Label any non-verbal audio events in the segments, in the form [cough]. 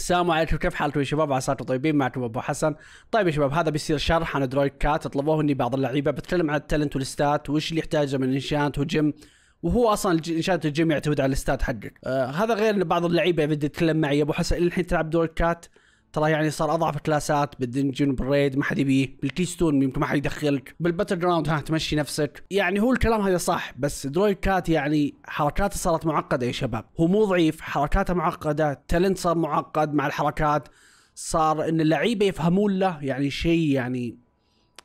السلام عليكم كيف حالكم يا شباب عساكم طيبين معكم ابو حسن طيب يا شباب هذا بيصير شرح عن درويد كات اطلبوه اني بعض اللعيبه بتكلم عن التالنت والستات وش اللي يحتاجه من انشانت وجيم وهو اصلا انشانت الجيم يعتمد على الستات حقك آه هذا غير ان بعض اللعيبه بده تتكلم معي ابو حسن الحين تلعب درويد كات ترى يعني صار اضعف كلاسات بالدنجن بالريد ما حد يبيه بالكيستون يمكن ما حد يدخلك بالباتل جراوند ها تمشي نفسك يعني هو الكلام هذا صح بس درويد كات يعني حركاته صارت معقده يا شباب هو مو ضعيف حركاته معقده تالنت صار معقد مع الحركات صار ان اللعيبه يفهمون له يعني شيء يعني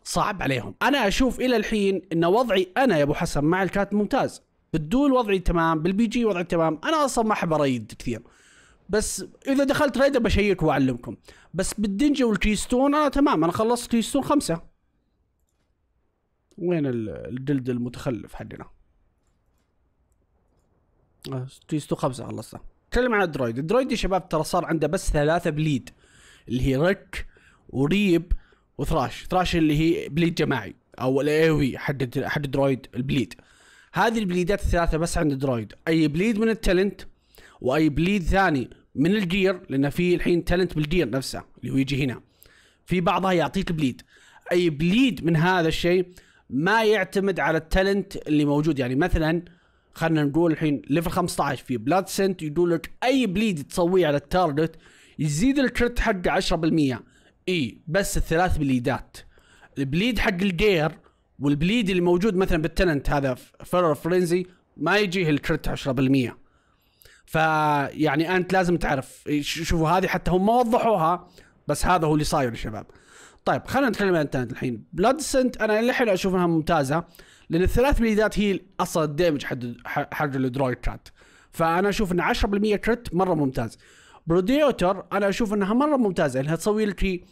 صعب عليهم انا اشوف الى الحين ان وضعي انا يا ابو حسن مع الكات ممتاز بالدول وضعي تمام بالبي جي وضعي تمام انا اصلا ما احب اريد كثير بس اذا دخلت ريدر بشيك واعلمكم بس بالدنجا والكيستون انا آه، تمام انا خلصت كيستون خمسة وين الجلد المتخلف حقنا آه، كيستون خمسة خلصنا تكلم عن الدرويد الدرويد يا شباب ترى صار عنده بس ثلاثة بليد اللي هي رك وريب وثراش ثراش اللي هي بليد جماعي او او حد حق درويد البليد هذه البليدات الثلاثة بس عند درويد اي بليد من التالنت واي بليد ثاني من الجير لان في الحين تالنت بالجير نفسه اللي هو يجي هنا في بعضها يعطيك بليد اي بليد من هذا الشيء ما يعتمد على التالنت اللي موجود يعني مثلا خلينا نقول الحين ليفل 15 في بلاد سنت يقول لك اي بليد تسويه على التارجت يزيد الكرت حقه 10% اي بس الثلاث بليدات البليد حق الجير والبليد اللي موجود مثلا بالتالنت هذا فيرر فرينزي ما يجيه الكرت 10% فيعني انت لازم تعرف شوفوا هذه حتى هم ما وضحوها بس هذا هو اللي صاير يا شباب طيب خلينا نتكلم عن انت الحين بلاد سنت انا للحين اشوف انها ممتازه لان الثلاث بليدات هي اصلا الدمج حد حق الدرويد كات فانا اشوف ان 10% كريت مره ممتاز بروديوتر انا اشوف انها مره ممتازه انها تسوي لك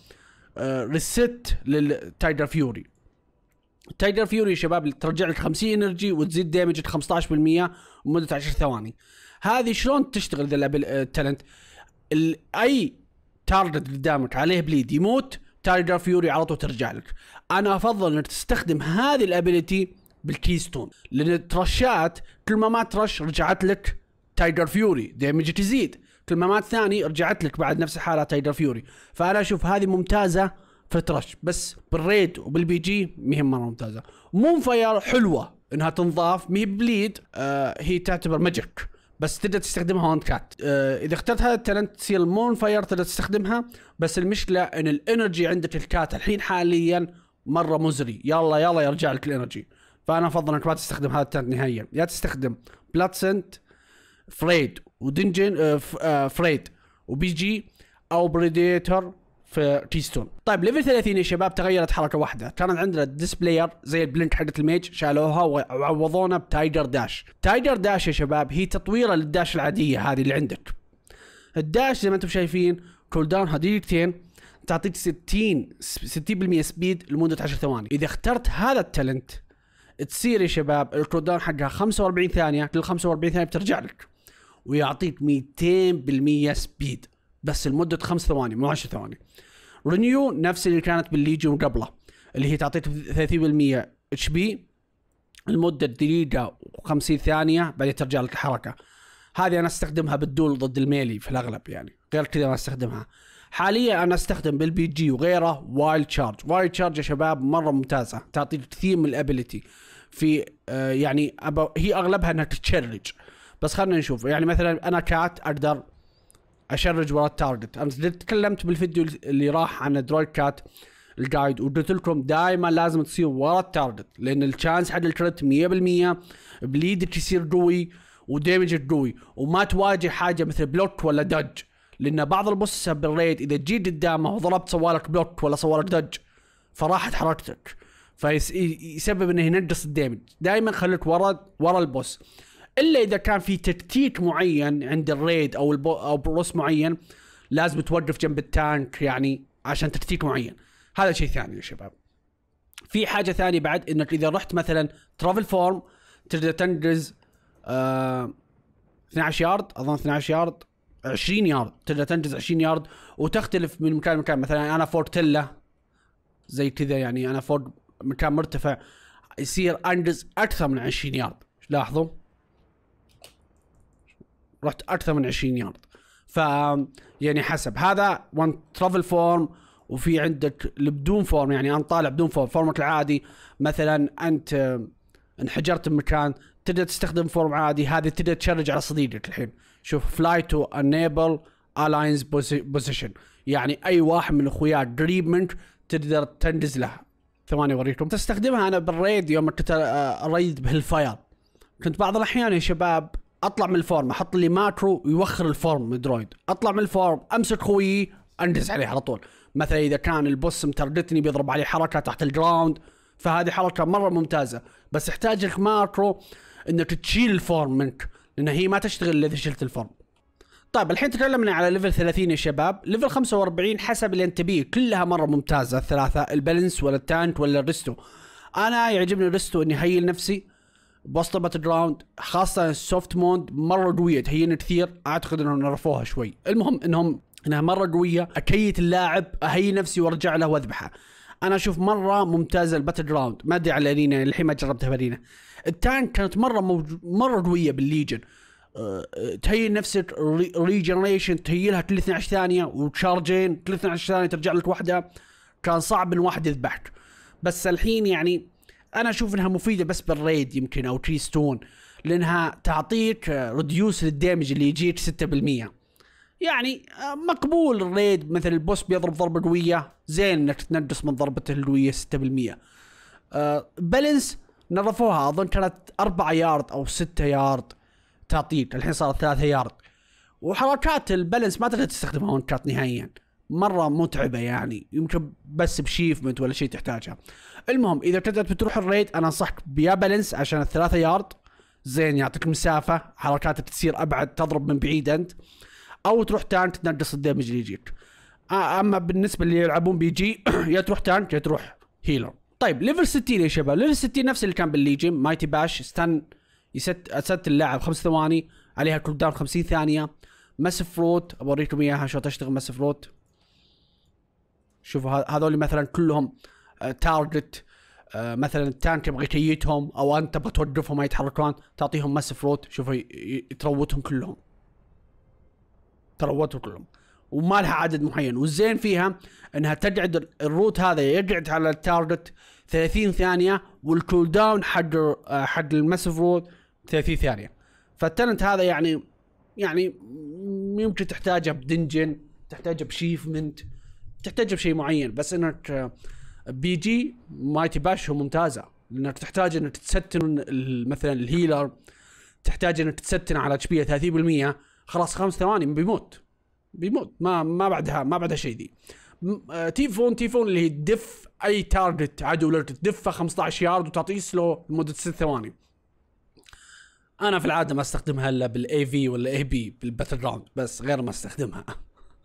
ريست للتايجر فيوري تايجر فيوري يا شباب ترجع لك 50 انرجي وتزيد دامج 15% لمده 10 ثواني هذه شلون تشتغل ذا آه، التالنت اي تارجت قدامك عليه بليد يموت تايجر فيوري على طول ترجع لك انا افضل انك تستخدم هذه الابيلتي بالكيستون لان الترشات كل ما ما ترش رجعت لك تايجر فيوري دامج تزيد كل ما مات ثاني رجعت لك بعد نفس الحاله تايجر فيوري فانا اشوف هذه ممتازه في الترش بس بالريد وبالبي جي مهم مره ممتازه مون فاير حلوه انها تنضاف مي بليد آه هي تعتبر ماجيك بس تقدر تستخدمها وانت كات أه اذا اخترتها التالنت تصير مون فاير تقدر تستخدمها بس المشكله ان الانرجي عندك الكات الحين حاليا مره مزري يلا يلا يرجع لك الانرجي فانا افضل انك ما تستخدم هذا التالنت نهائيا يا تستخدم بلاتسنت فريد ودنجن فريد وبي جي او بريديتر في تيستون طيب ليفل 30 يا شباب تغيرت حركه واحده كانت عندنا ديسبلاير زي البلينك حقت الميج شالوها وعوضونا بتايجر داش تايجر داش يا شباب هي تطويره للداش العاديه هذه اللي عندك الداش زي ما انتم شايفين كول داون دقيقتين تعطيك 60 60% سبيد لمده 10 ثواني اذا اخترت هذا التالنت تصير يا شباب الكول داون حقها 45 ثانيه كل 45 ثانيه بترجع لك ويعطيك 200% سبيد بس لمده خمس ثواني مو 10 ثواني رينيو نفس اللي كانت بالليجيون قبله اللي هي تعطيك 30% اتش بي لمده دقيقه و50 ثانيه بعدين ترجع لك الحركه هذه انا استخدمها بالدول ضد الميلي في الاغلب يعني غير كذا ما استخدمها حاليا انا استخدم بالبي جي وغيره وايلد تشارج وايلد تشارج يا شباب مره ممتازه تعطيك كثير من الابيلتي في آه، يعني هي اغلبها انها تتشرج بس خلينا نشوف يعني مثلا انا كات اقدر اشرج ورا التارجت امس تكلمت بالفيديو اللي راح عن درويد كات الجايد وقلت لكم دائما لازم تصير ورا التارجت لان الشانس حق الكريت 100% بليدك يصير قوي وديمجك قوي وما تواجه حاجه مثل بلوك ولا دج لان بعض البوسس بالريد اذا جيت قدامه وضربت سوالك بلوك ولا سوالك دج فراحت حركتك فيسبب انه ينقص الديمج دائما خليك ورا ورا البوس الا اذا كان في تكتيك معين عند الريد او البو او بروس معين لازم توقف جنب التانك يعني عشان تكتيك معين هذا شيء ثاني يا شباب في حاجه ثانيه بعد انك اذا رحت مثلا ترافل فورم تقدر تنجز آه 12 يارد اظن 12 يارد 20 يارد تقدر تنجز 20 يارد وتختلف من مكان لمكان مثلا انا فوق تله زي كذا يعني انا فوق مكان مرتفع يصير انجز اكثر من 20 يارد لاحظوا رحت اكثر من 20 يارد ف يعني حسب هذا وان ترافل فورم وفي عندك بدون فورم يعني انا طالع بدون فورم فورمك العادي مثلا انت انحجرت بمكان تقدر تستخدم فورم عادي هذه تقدر تشرج على صديقك الحين شوف فلاي تو انيبل الاينز بوزيشن يعني اي واحد من اخوياك قريب منك تقدر تنجز له ثواني اوريكم تستخدمها انا بالريد يوم كنت اريد بهالفاير كنت بعض الاحيان يا شباب اطلع من الفورم احط لي ماكرو يوخر الفورم درويد اطلع من الفورم امسك خويي اندس عليه على طول مثلا اذا كان البوس مترجتني بيضرب عليه حركه تحت الجراوند فهذه حركه مره ممتازه بس يحتاج لك ماكرو انك تشيل الفورم منك لان هي ما تشتغل الا اذا شلت الفورم طيب الحين تكلمنا على ليفل 30 يا شباب ليفل 45 حسب اللي انت بيه كلها مره ممتازه الثلاثه البالانس ولا التانك ولا الريستو انا يعجبني الريستو اني هيل نفسي باتل جراوند خاصة السوفت مود مرة قوية تهين كثير اعتقد انهم نرفوها شوي المهم انهم انها مرة قوية اكيت اللاعب اهي نفسي وارجع له واذبحه انا اشوف مرة ممتازة الباتل جراوند ما ادري على الارينا الحين ما جربتها بارينا التانك كانت مرة موج... مرة قوية بالليجن أه... تهيئ نفسك ري... ريجنريشن تهيئ لها كل 12 ثانية وتشارجين كل 12 ثانية ترجع لك واحدة كان صعب ان واحد يذبحك بس الحين يعني انا اشوف انها مفيده بس بالريد يمكن او تري ستون لانها تعطيك ريديوس آه، للدامج اللي يجيك 6% يعني آه، مقبول الريد مثل البوس بيضرب ضربه قويه زين انك تنقص من ضربته القويه 6% بالانس آه، نظفوها اظن كانت 4 يارد او 6 يارد تعطيك الحين صارت 3 يارد وحركات البالانس ما تقدر تستخدمها وانت كات نهائيا مره متعبه يعني يمكن بس بشيفمنت ولا شيء تحتاجها المهم اذا ابتدت بتروح الريد انا انصحك بيا بالانس عشان الثلاثة يارد زين يعطيك مسافه حركات بتصير ابعد تضرب من بعيد انت او تروح تانك تنقص الدمج اللي يجيك اما بالنسبه اللي يلعبون بي جي [clears throat] يا تروح تانك يا تروح هيلر طيب ليفل 60 يا شباب ليفل 60 نفس اللي كان بالليجن مايتي باش ستان يست ست اللاعب خمس ثواني عليها كول داون 50 ثانيه مس فروت بوريكم اياها شو تشتغل مس فروت شوفوا هذول مثلا كلهم تارجت آه، مثلا انت تبغى تيتهم او انت تبغى توقفهم ما يتحركون تعطيهم مسف روت شوف تروتهم كلهم تروتهم كلهم وما لها عدد معين والزين فيها انها تقعد الروت هذا يقعد على التارجت 30 ثانيه والكول داون حق آه، حق المسف روت 30 ثانيه فالتالنت هذا يعني يعني يمكن تحتاجه بدنجن تحتاجه بشيفمنت تحتاجه بشيء معين بس انك آه، بي جي مايتي باش ممتازه لانك تحتاج انك تستن مثلا الهيلر تحتاج انك تستن على اتش بي 30% خلاص خمس ثواني بيموت بيموت ما ما بعدها ما بعدها شيء ذي آه، تيفون تيفون اللي هي تدف اي تارجت عدو لك تدفه 15 يارد وتعطيه سلو لمده ست ثواني انا في العاده ما استخدمها الا بالاي في ولا اي بي بالباتل جراوند بس غير ما استخدمها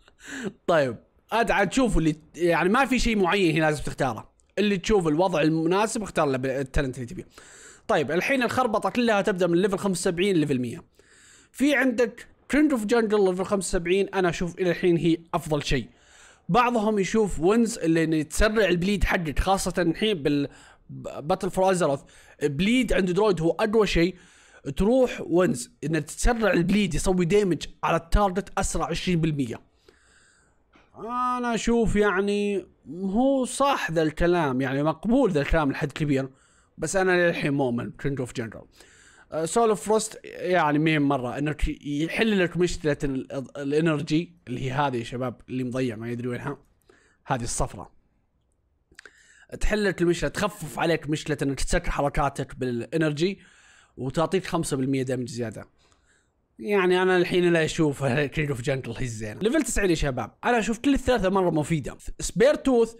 [laughs] طيب عاد عاد شوف اللي يعني ما في شيء معين هنا لازم تختاره اللي تشوف الوضع المناسب اختار التالنت اللي تبيه طيب الحين الخربطه كلها تبدا من ليفل 75 ليفل 100 في عندك ترند اوف جنجل ليفل 75 انا اشوف الى الحين هي افضل شيء بعضهم يشوف وينز اللي تسرع البليد حقك خاصه الحين بال باتل فور ازرث بليد عند درويد هو اقوى شيء تروح وينز انك تسرع البليد يسوي ديمج على التارجت اسرع 20% انا اشوف يعني هو صح ذا الكلام يعني مقبول ذا الكلام لحد كبير بس انا للحين مؤمن بكينج اوف جنرال سول اوف فروست يعني مين مره انك يحل لك مشكله الانرجي اللي هي هذه يا شباب اللي مضيع ما يدري وينها هذه الصفراء تحل لك المشكله تخفف عليك مشكله انك تسكر حركاتك بالانرجي وتعطيك 5% دمج زياده يعني انا الحين لا اشوف تريد اوف جنتل هي زين ليفل 90 يا شباب انا اشوف كل الثلاثه مره مفيده سبير توث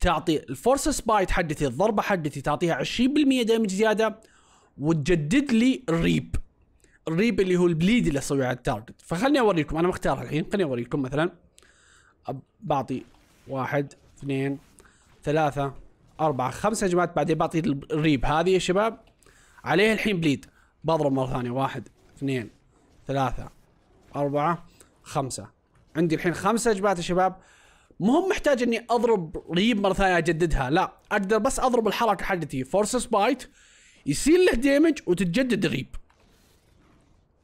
تعطي الفورس سبايت حقتي الضربه حقتي تعطيها 20% دامج زياده وتجدد لي الريب الريب اللي هو البليد اللي اسويه على التارجت فخلني اوريكم انا مختارها الحين خليني اوريكم مثلا بعطي واحد اثنين ثلاثة أربعة خمسة هجمات بعدين بعطي الريب هذه يا شباب عليه الحين بليد بضرب مرة ثانية واحد اثنين ثلاثة أربعة خمسة عندي الحين خمسة جبات يا شباب مهم محتاج اني اضرب ريب مره ثانيه اجددها لا اقدر بس اضرب الحركه حقتي فورس سبايت يصير له ديمج وتتجدد الريب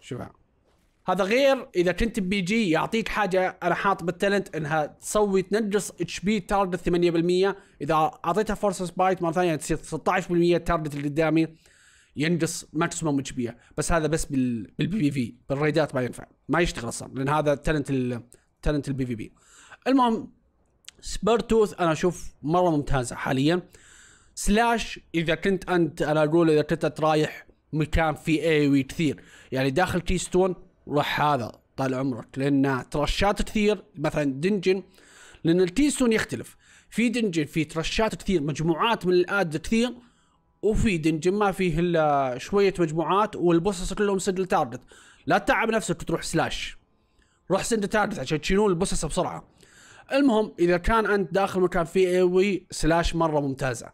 شباب هذا غير اذا كنت بي جي يعطيك حاجه انا حاط بالتالنت انها تسوي تنقص اتش بي تارجت 8% اذا اعطيتها فورس سبايت مره ثانيه تصير 16% التارجت اللي قدامي ينقص ماكسيموم اتش بي إيه. بس هذا بس بالبي في في بالريدات ما ينفع ما يشتغل اصلا لان هذا تالنت تالنت البي في بي المهم توث انا اشوف مره ممتازه حاليا سلاش اذا كنت انت انا اقول اذا كنت رايح مكان في اي وي كثير يعني داخل كيستون روح هذا طال عمرك لان ترشات كثير مثلا دنجن لان الكيستون يختلف في دنجن في ترشات كثير مجموعات من الاد كثير وفي دنجن ما فيه الا شويه مجموعات والبوسس كلهم سنجل تارجت لا تتعب نفسك تروح سلاش روح سنجل تارجت عشان تشيلون البوسس بسرعه المهم اذا كان انت داخل مكان فيه وي e، سلاش مره ممتازه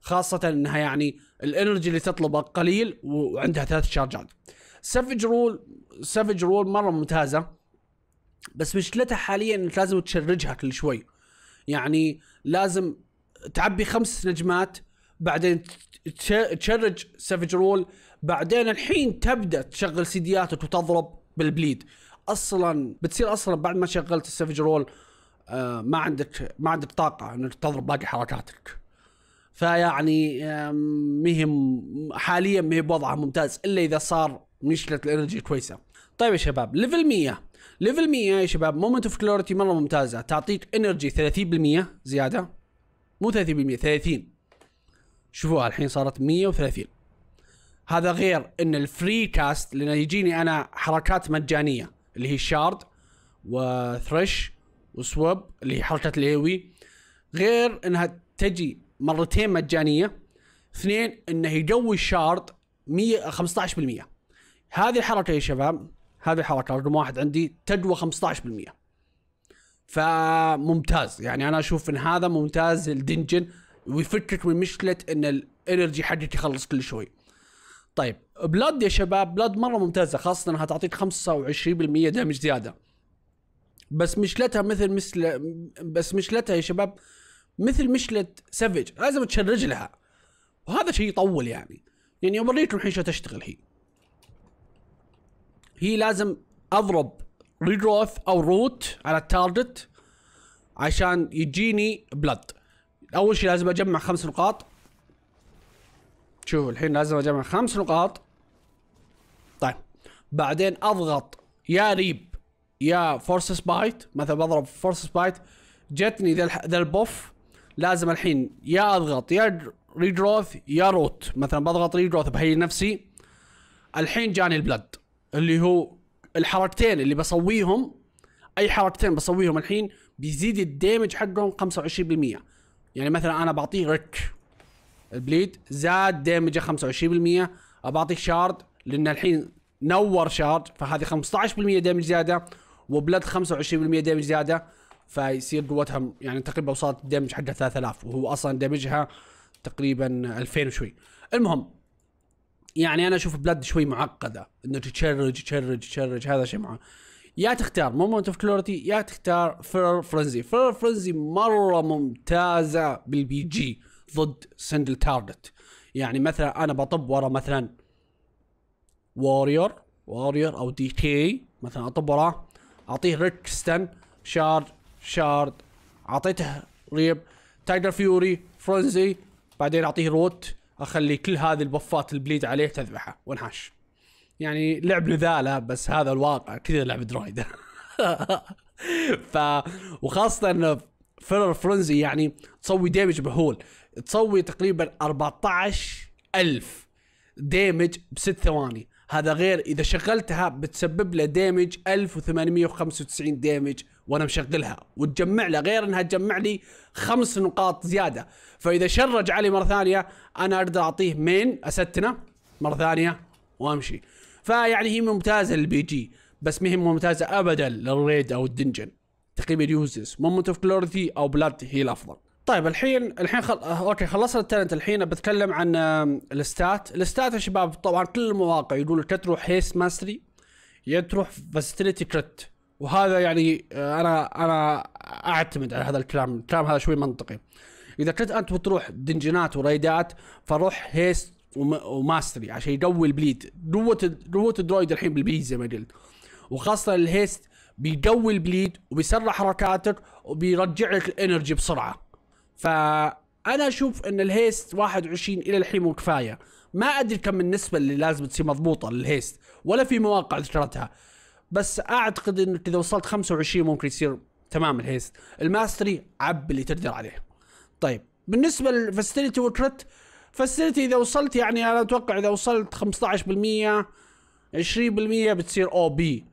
خاصة انها يعني الانرجي اللي تطلبه قليل وعندها ثلاث شارجات. سافج رول سافج رول مرة ممتازة بس مشكلتها حاليا انك لازم تشرجها كل شوي. يعني لازم تعبي خمس نجمات بعدين تشرج سافج رول بعدين الحين تبدا تشغل سيدياتك وتضرب بالبليد اصلا بتصير اصلا بعد ما شغلت السافج رول آه، ما عندك ما عندك طاقه انك تضرب باقي حركاتك فيعني مهم حاليا ما هي بوضعها ممتاز الا اذا صار مشكله الانرجي كويسه طيب يا شباب ليفل 100 ليفل 100 يا شباب مومنت اوف كلوريتي مره ممتازه تعطيك انرجي 30% زياده مو 30% 30 شوفوها الحين صارت 130 هذا غير ان الفري كاست لان يجيني انا حركات مجانيه اللي هي شارد وثرش وسوب اللي هي حركه الهيوي غير انها تجي مرتين مجانيه اثنين انه يقوي الشارد 115% 15% هذه الحركه يا شباب هذه الحركه رقم واحد عندي تقوى 15% فممتاز يعني انا اشوف ان هذا ممتاز الدنجن ويفكك من مشكله ان الانرجي حقك يخلص كل شوي طيب بلاد يا شباب بلاد مره ممتازه خاصه انها تعطيك 25% دامج زياده بس مشكلتها مثل مثل بس مشكلتها يا شباب مثل مشكله سافج لازم تشرج لها وهذا شيء يطول يعني يعني اوريكم الحين شو تشتغل هي هي لازم اضرب ريجروث او روت على التارجت عشان يجيني بلاد. اول شيء لازم اجمع خمس نقاط شوفوا الحين لازم اجمع خمس نقاط طيب بعدين اضغط يا ريب يا فورس سبايت مثلا بضرب فورس سبايت جتني ذا ذا البوف لازم الحين يا اضغط يا ريدروث يا روت مثلا بضغط ريدروث بهي نفسي الحين جاني البلد اللي هو الحركتين اللي بسويهم اي حركتين بسويهم الحين بيزيد الديمج حقهم 25% يعني مثلا انا بعطيه ريك البليد زاد دامجه 25% بعطيه شارد لان الحين نور شارد فهذه 15% دامج زياده وبلد 25% دامج زياده فيصير قوتها يعني تقريبا وصلت الدمج حقها 3000 وهو اصلا دمجها تقريبا 2000 وشوي المهم يعني انا اشوف بلاد شوي معقده انه تشرج تشرج تشرج هذا شيء معقد يا تختار مومنت اوف كلوريتي يا تختار فير فرنزي فير فرنزي مره ممتازه بالبي جي ضد سندل تارجت يعني مثلا انا بطب ورا مثلا وورير وورير او دي كي مثلا اطب وراه اعطيه ريك ستن شارد شارد اعطيته ريب تايجر فيوري فرنزي بعدين اعطيه روت اخلي كل هذه البفات البليد عليه تذبحه وانحاش يعني لعب نذاله بس هذا الواقع كذا لعب درويد [laughs] ف وخاصه انه فيلر فرنزي يعني تسوي ديمج مهول تسوي تقريبا 14 ألف ديمج بست ثواني هذا غير اذا شغلتها بتسبب له ديمج 1895 ديمج وانا مشغلها وتجمع له غير انها تجمع لي خمس نقاط زياده فاذا شرج علي مره ثانيه انا اقدر اعطيه مين اسدتنا مره ثانيه وامشي فيعني هي ممتازه للبي جي بس ما هي ممتازه ابدا للريد او الدنجن تقريبا يوزلس مومنت اوف كلوريتي او بلاد هي الافضل طيب الحين الحين خل... اوكي خلصنا التالنت الحين بتكلم عن الستات الستات يا شباب طبعا كل المواقع يقول لك تروح هيس ماستري يا تروح فاسيتيليتي كريت وهذا يعني آه، انا انا اعتمد على هذا الكلام الكلام هذا شوي منطقي اذا كنت انت بتروح دنجنات وريدات فروح هيست وماستري عشان يقوي البليد قوه قوه الدرويد الحين بالبليد زي ما قلت وخاصه الهيست بيقوي البليد وبيسرع حركاتك وبيرجع لك الانرجي بسرعه فانا اشوف ان الهيست 21 الى الحين مو كفايه ما ادري كم النسبه اللي لازم تصير مضبوطه للهيست ولا في مواقع ذكرتها بس اعتقد انك اذا وصلت 25 ممكن يصير تمام الهيست الماستري عب اللي تقدر عليه طيب بالنسبه للفستيلتي وكرت فالسيتي اذا وصلت يعني انا اتوقع اذا وصلت 15% 20% بتصير او بي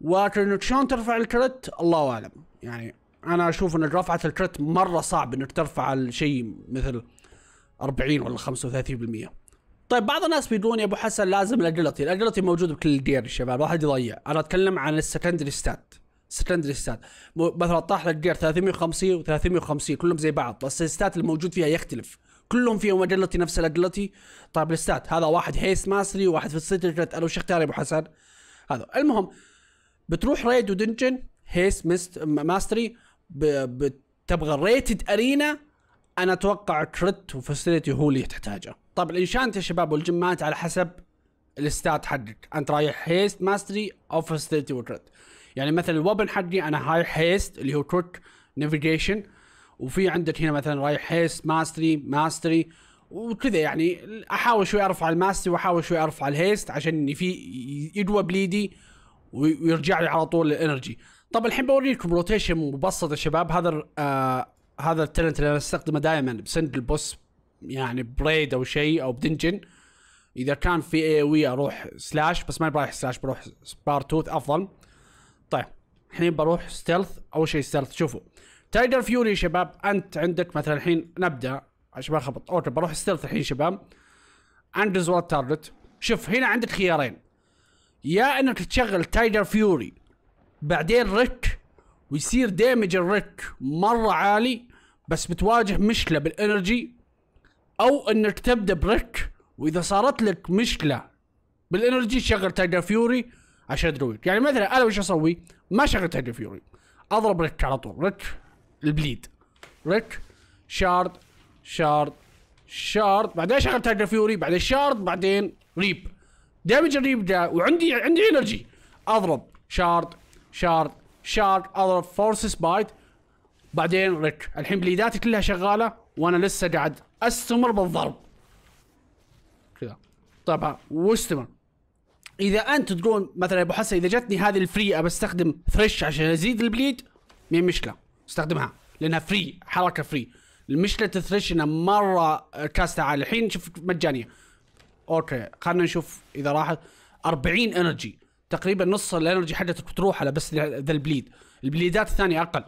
وكأنك شلون ترفع الكرت الله اعلم يعني انا اشوف ان رفعه الكرت مره صعب انك ترفع الشيء مثل 40 ولا 35% طيب بعض الناس بيقولون يا ابو حسن لازم الاجلتي، الاجلتي موجود بكل الدير يا شباب واحد يضيع، انا اتكلم عن السكندري ستات، سكندري ستات، مثلا طاح جير 350 و350 كلهم زي بعض بس الستات الموجود فيها يختلف. كلهم فيهم اجلتي نفس الاجلتي طيب الستات هذا واحد هيس ماسري وواحد في السيتي جت اختار يا ابو حسن هذا المهم بتروح ريد ودنجن هيس مست ماستري تبغى ريتد ارينا انا اتوقع كريت وفاسيلتي هو اللي تحتاجه طيب الانشانت يا شباب والجمات على حسب الستات حقك انت رايح هيست ماستري او فاسيلتي وكريت يعني مثلا الوبن حقي انا هاي هيست اللي هو كريت نافيجيشن وفي عندك هنا مثلا رايح هيست ماستري ماستري وكذا يعني احاول شوي ارفع الماستري واحاول شوي ارفع الهيست عشان في يقوى بليدي ويرجع لي على طول الانرجي طب الحين بوريكم روتيشن مبسط يا شباب هذا آه هذا التالنت اللي انا استخدمه دائما بسند البوس يعني بريد او شيء او بدنجن اذا كان في اي وي اروح سلاش بس ما رايح سلاش بروح سبار توث افضل طيب الحين بروح ستيلث اول شيء ستيلث شوفوا تايدر فيوري شباب انت عندك مثلا الحين نبدا عشان ما اخبط اوكي بروح ستيلث الحين شباب اندرز وات تارجت شوف هنا عندك خيارين يا انك تشغل تايدر فيوري بعدين ريك ويصير دامج الريك مره عالي بس بتواجه مشكله بالانرجي او انك تبدا بريك واذا صارت لك مشكله بالانرجي تشغل تايجر فيوري عشان ترويك يعني مثلا انا وش اسوي؟ ما شغل تايجر فيوري اضرب ريك على طول ريك البليد ريك شارد شارد شارد بعدين شغل تاجر فيوري بعدين شارد بعدين ريب دامج الريب جاء وعندي عندي انرجي اضرب شارد شارد شارد اضرب فورس سبايت بعدين ريك الحين بليداتي كلها شغاله وانا لسه قاعد استمر بالضرب كذا طبعا واستمر اذا انت تقول مثلا يا ابو حسن اذا جتني هذه الفري ابى استخدم ثريش عشان ازيد البليد مين مشكله استخدمها لانها فري حركه فري المشكله ثريش انها مره كاست على الحين شوف مجانيه اوكي خلينا نشوف اذا راحت 40 انرجي تقريبا نص الانرجي حقتك بتروح على بس ذا البليد البليدات الثانيه اقل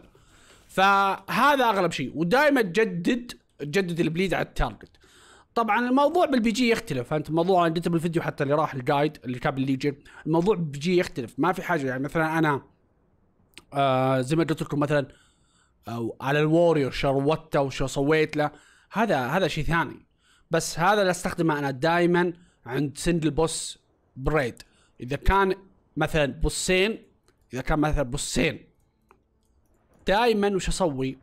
فهذا اغلب شيء ودائما تجدد تجدد البليد على التارجت طبعا الموضوع بالبي جي يختلف انت الموضوع انا قلته بالفيديو حتى اللي راح الجايد اللي كان بالليجن الموضوع بالبي جي يختلف ما في حاجه يعني مثلا انا آه زي ما قلت لكم مثلا او على شو شروته وشو سويت له هذا هذا شيء ثاني بس هذا اللي استخدمه انا دائما عند سنجل بوس بريد اذا كان مثلا بوسين اذا كان مثلا بوسين دائما وش اسوي؟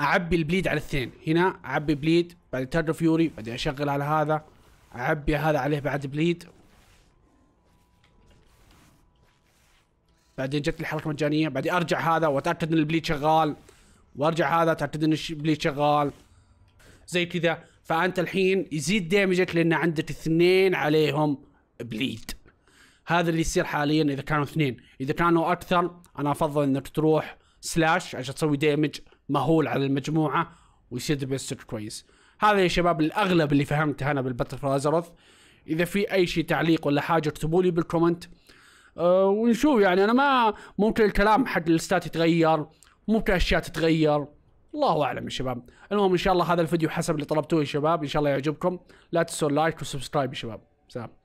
اعبي البليد على الاثنين هنا اعبي بليد بعدين ترن فيوري بعدين اشغل على هذا اعبي هذا عليه بعد بليد بعدين جت الحركه مجانيه بعدين ارجع هذا واتاكد ان البليد شغال وارجع هذا اتاكد ان البليت شغال زي كذا فانت الحين يزيد دامجك لان عندك اثنين عليهم بليد هذا اللي يصير حاليا اذا كانوا اثنين اذا كانوا اكثر انا افضل انك تروح سلاش عشان تسوي دامج مهول على المجموعه ويصير دمجك كويس هذا يا شباب الاغلب اللي فهمته انا بالباتل فور اذا في اي شيء تعليق ولا حاجه اكتبوا لي بالكومنت أه ونشوف يعني انا ما ممكن الكلام حق الستات يتغير ممكن اشياء تتغير الله اعلم يا شباب المهم ان شاء الله هذا الفيديو حسب اللي طلبتوه يا شباب ان شاء الله يعجبكم لا تنسوا اللايك والسبسكرايب يا شباب سلام